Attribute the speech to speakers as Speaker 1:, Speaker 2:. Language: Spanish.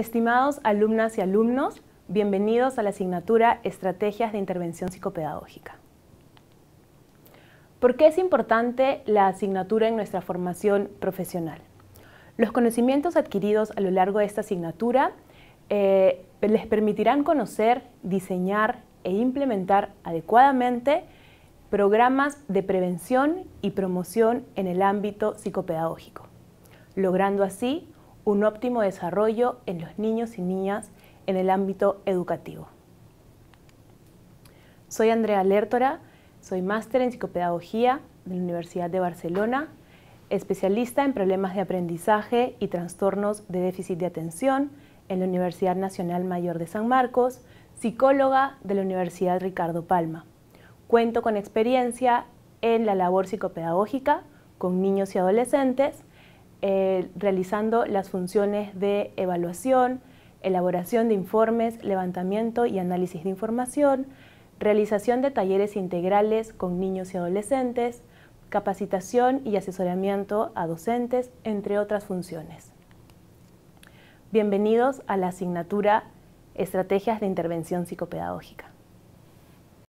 Speaker 1: Estimados alumnas y alumnos, bienvenidos a la asignatura Estrategias de Intervención Psicopedagógica. ¿Por qué es importante la asignatura en nuestra formación profesional? Los conocimientos adquiridos a lo largo de esta asignatura eh, les permitirán conocer, diseñar e implementar adecuadamente programas de prevención y promoción en el ámbito psicopedagógico, logrando así un óptimo desarrollo en los niños y niñas en el ámbito educativo. Soy Andrea Lertora, soy máster en psicopedagogía de la Universidad de Barcelona, especialista en problemas de aprendizaje y trastornos de déficit de atención en la Universidad Nacional Mayor de San Marcos, psicóloga de la Universidad Ricardo Palma. Cuento con experiencia en la labor psicopedagógica con niños y adolescentes eh, realizando las funciones de evaluación, elaboración de informes, levantamiento y análisis de información, realización de talleres integrales con niños y adolescentes, capacitación y asesoramiento a docentes, entre otras funciones. Bienvenidos a la asignatura Estrategias de Intervención Psicopedagógica.